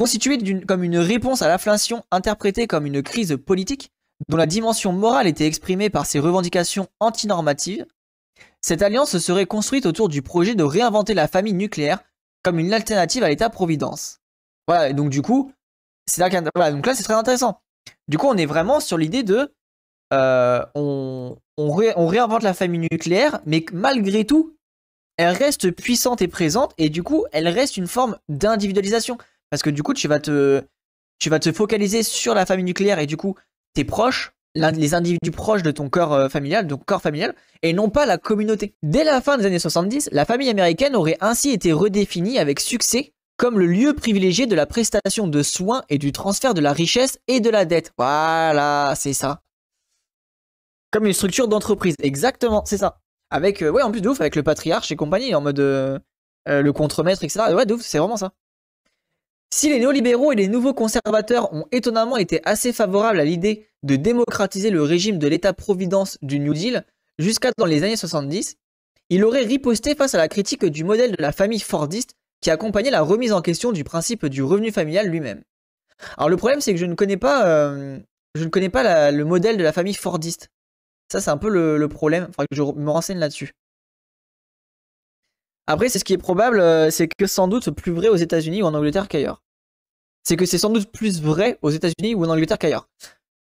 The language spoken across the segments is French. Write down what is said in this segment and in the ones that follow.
Constituée comme une réponse à l'inflation interprétée comme une crise politique, dont la dimension morale était exprimée par ses revendications antinormatives, cette alliance serait construite autour du projet de réinventer la famille nucléaire comme une alternative à l'État-providence. Voilà, donc du coup, c'est là voilà, donc là c'est très intéressant. Du coup, on est vraiment sur l'idée de euh, on, on, réinvente la famille nucléaire, mais malgré tout, elle reste puissante et présente, et du coup, elle reste une forme d'individualisation. Parce que du coup, tu vas te, tu vas te focaliser sur la famille nucléaire et du coup, tes proches, les individus proches de ton corps euh, familial, donc corps familial, et non pas la communauté. Dès la fin des années 70, la famille américaine aurait ainsi été redéfinie avec succès comme le lieu privilégié de la prestation de soins et du transfert de la richesse et de la dette. Voilà, c'est ça. Comme une structure d'entreprise, exactement, c'est ça. Avec, euh, ouais, en plus de ouf, avec le patriarche et compagnie, en mode euh, le contremaître, etc. Ouais, de ouf, c'est vraiment ça. Si les néolibéraux et les nouveaux conservateurs ont étonnamment été assez favorables à l'idée de démocratiser le régime de l'État-providence du New Deal jusqu'à dans les années 70, il aurait riposté face à la critique du modèle de la famille fordiste qui accompagnait la remise en question du principe du revenu familial lui-même. Alors le problème c'est que je ne connais pas, euh, je ne connais pas le modèle de la famille fordiste. Ça c'est un peu le, problème, il faudrait que je me renseigne là-dessus. Après, c'est ce qui est probable, euh, c'est que sans doute plus vrai aux États-Unis ou en Angleterre qu'ailleurs c'est que c'est sans doute plus vrai aux États-Unis ou en Angleterre qu'ailleurs.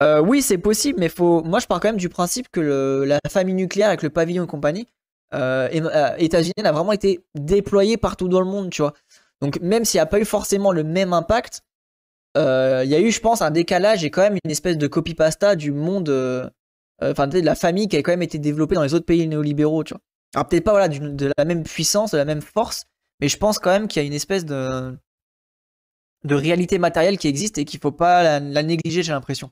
Euh, oui, c'est possible, mais faut. Moi, je pars quand même du principe que la famille nucléaire avec le pavillon et compagnie euh, euh, états unis a vraiment été déployée partout dans le monde, tu vois. Donc, même s'il n'y a pas eu forcément le même impact, il y a eu, je pense, un décalage et quand même une espèce de copy-pasta du monde, enfin, de la famille qui a quand même été développée dans les autres pays néolibéraux, tu vois. Alors, peut-être pas de la même puissance, de la même force, mais je pense quand même qu'il y a une espèce de de réalité matérielle qui existe et qu'il ne faut pas la, négliger, j'ai l'impression.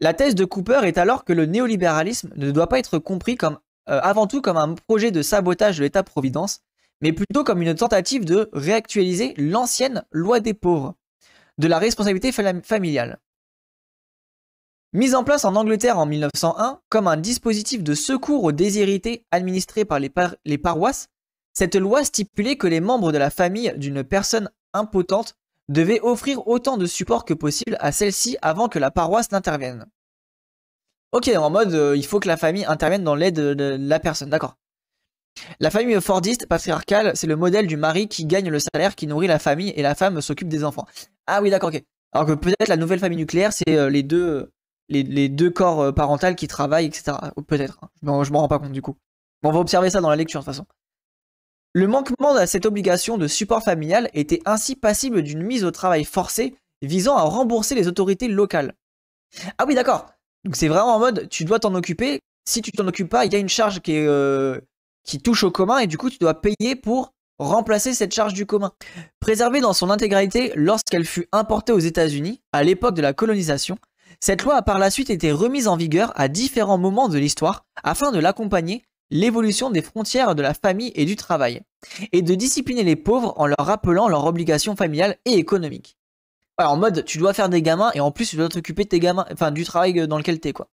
La thèse de Cooper est alors que le néolibéralisme ne doit pas être compris comme, euh, avant tout comme un projet de sabotage de l'État-providence, mais plutôt comme une tentative de réactualiser l'ancienne loi des pauvres, de la responsabilité familiale. Mise en place en Angleterre en 1901 comme un dispositif de secours aux déshérités administrés par les, par les paroisses, cette loi stipulait que les membres de la famille d'une personne impotente devait offrir autant de support que possible à celle-ci avant que la paroisse n'intervienne. Ok, en mode euh, il faut que la famille intervienne dans l'aide de, la personne, d'accord. La famille fordiste patriarcale, c'est le modèle du mari qui gagne le salaire, qui nourrit la famille et la femme s'occupe des enfants. Ah oui, d'accord, ok. Alors que peut-être la nouvelle famille nucléaire, c'est euh, les, deux, les, deux corps euh, parentaux qui travaillent, etc. Peut-être. Bon, hein. je m'en rends pas compte du coup. on va observer ça dans la lecture de toute façon. Le manquement à cette obligation de support familial était ainsi passible d'une mise au travail forcée visant à rembourser les autorités locales. Ah oui, d'accord. Donc c'est vraiment en mode, tu dois t'en occuper. Si tu t'en occupes pas, il y a une charge qui, euh, qui touche au commun et du coup, tu dois payer pour remplacer cette charge du commun. Préservée dans son intégralité lorsqu'elle fut importée aux États-Unis à l'époque de la colonisation, cette loi a par la suite été remise en vigueur à différents moments de l'histoire afin de l'accompagner l'évolution des frontières de la famille et du travail, et de discipliner les pauvres en leur rappelant leurs obligations familiales et économiques. en mode, tu dois faire des gamins et en plus tu dois t'occuper de tes gamins, enfin du travail euh, dans lequel t'es quoi.